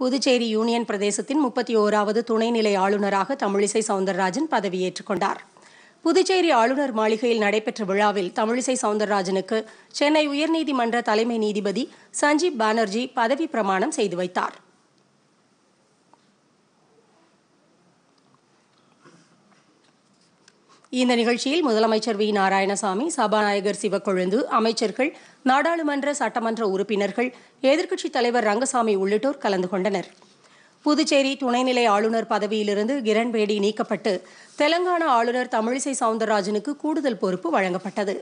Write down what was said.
Puducherry union பிரதேசத்தின் முப்பத்தி ஓராவது துணைநிலை ஆளுநராக தமிழிசை சவுந்தரராஜன் பதவியேற்றுக் கொண்டார் புதுச்சேரி ஆளுநர் மாளிகையில் நடைபெற்ற விழாவில் தமிழிசை சவுந்தரராஜனுக்கு சென்னை உயர்நீதிமன்ற தலைமை நீதிபதி சஞ்சீப் பானர்ஜி பதவி பிரமாணம் செய்து வைத்தார் இந்த நிகழ்ச்சியில் முதலமைச்சர் வி நாராயணசாமி சபாநாயகர் சிவக்கொழுந்து அமைச்சர்கள் நாடாளுமன்ற சட்டமன்ற உறுப்பினர்கள் எதிர்க்கட்சித் தலைவர் ரங்கசாமி உள்ளிட்டோர் கலந்து கொண்டனர் புதுச்சேரி துணைநிலை ஆளுநர் பதவியிலிருந்து கிரண்பேடி நீக்கப்பட்டு தெலங்கானா ஆளுநர் தமிழிசை சவுந்தரராஜனுக்கு கூடுதல் பொறுப்பு வழங்கப்பட்டது